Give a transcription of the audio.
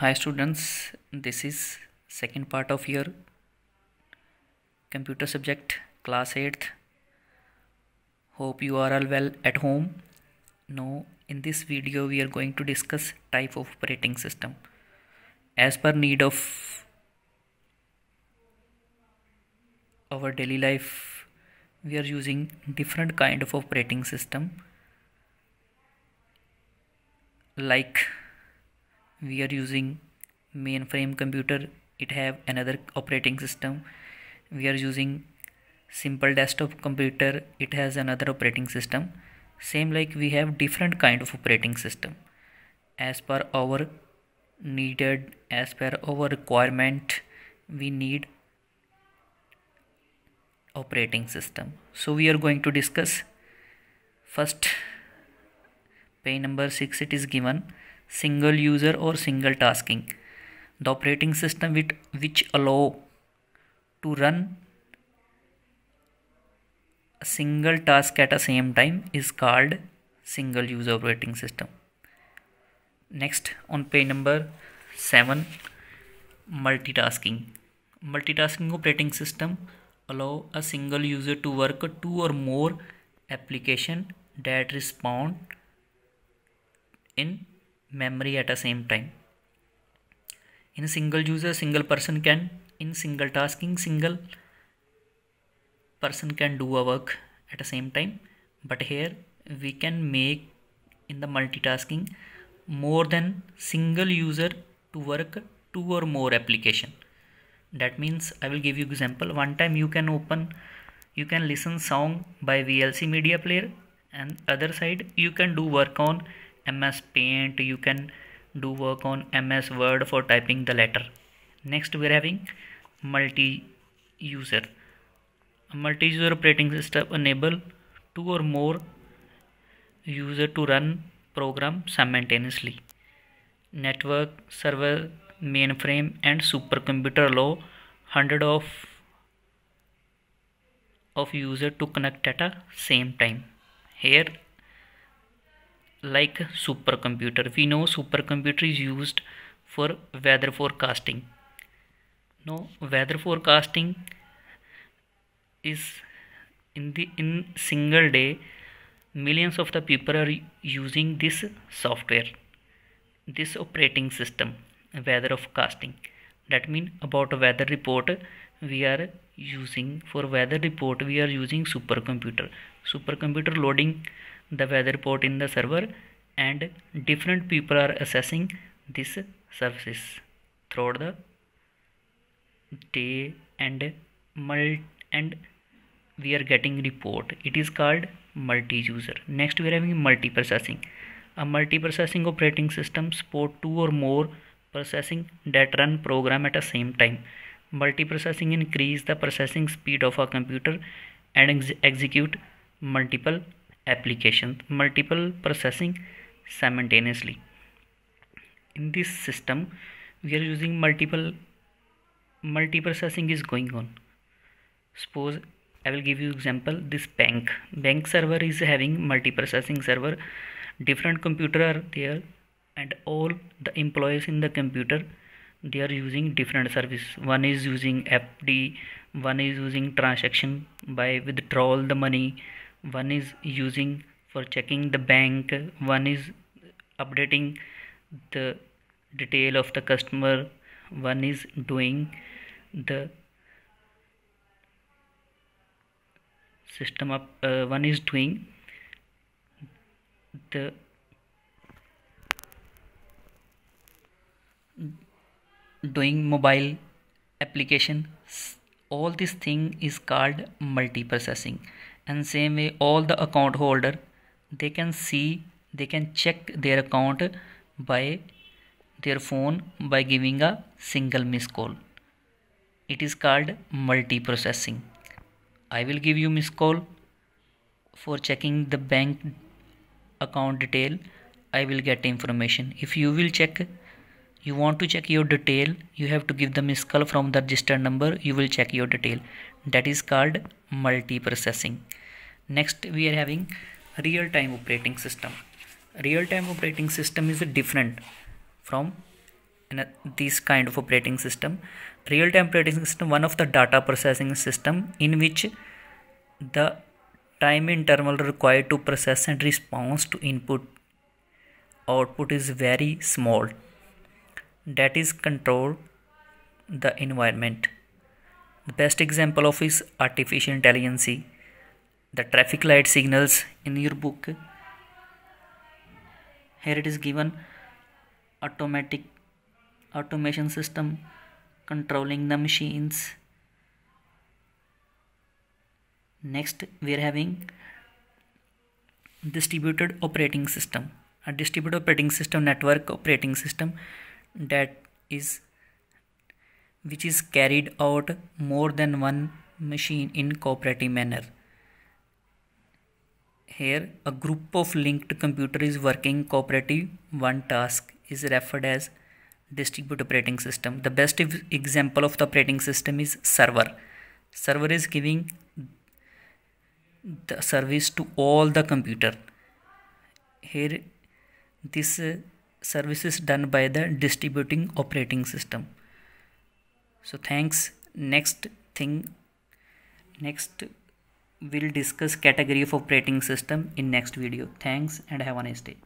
hi students this is second part of your computer subject class 8th hope you are all well at home now in this video we are going to discuss type of operating system as per need of our daily life we are using different kind of operating system like we are using mainframe computer it have another operating system we are using simple desktop computer it has another operating system same like we have different kind of operating system as per our needed as per our requirement we need operating system so we are going to discuss first page number 6 it is given single user or single tasking. The operating system with which allow to run a single task at the same time is called single user operating system. Next on page number 7 multitasking. Multitasking operating system allow a single user to work two or more application that respond in memory at the same time in a single user single person can in single tasking single person can do a work at the same time but here we can make in the multitasking more than single user to work two or more application that means i will give you example one time you can open you can listen song by vlc media player and other side you can do work on ms paint you can do work on ms word for typing the letter next we are having multi user a multi user operating system enable two or more user to run program simultaneously network server mainframe and supercomputer allow hundred of of user to connect at a same time here like supercomputer we know supercomputer is used for weather forecasting No, weather forecasting is in the in single day millions of the people are using this software this operating system weather forecasting that means about weather report we are using for weather report we are using supercomputer supercomputer loading the weather port in the server and different people are accessing this services throughout the day and multi and we are getting report it is called multi-user next we are having multi-processing a multi-processing operating system support two or more processing that run program at the same time multi-processing increase the processing speed of a computer and ex execute multiple Application multiple processing simultaneously in this system we are using multiple multiprocessing is going on suppose i will give you example this bank bank server is having multiprocessing server different computer are there and all the employees in the computer they are using different service one is using fd one is using transaction by withdrawal the money one is using for checking the bank one is updating the detail of the customer one is doing the system up uh, one is doing the doing mobile application all this thing is called multiprocessing and same way all the account holder they can see they can check their account by their phone by giving a single miss call it is called multi-processing i will give you miss call for checking the bank account detail i will get information if you will check you want to check your detail you have to give the missed call from the register number you will check your detail that is called multiprocessing next we are having real-time operating system real-time operating system is different from this kind of operating system real-time operating system one of the data processing system in which the time interval required to process and response to input output is very small that is control the environment the best example of is artificial intelligence the traffic light signals in your book here it is given automatic automation system controlling the machines next we are having distributed operating system a distributed operating system network operating system that is which is carried out more than one machine in cooperative manner here a group of linked computer is working cooperative one task is referred as distributed operating system the best example of the operating system is server server is giving the service to all the computer here this services done by the distributing operating system so thanks next thing next we'll discuss category of operating system in next video thanks and have a nice day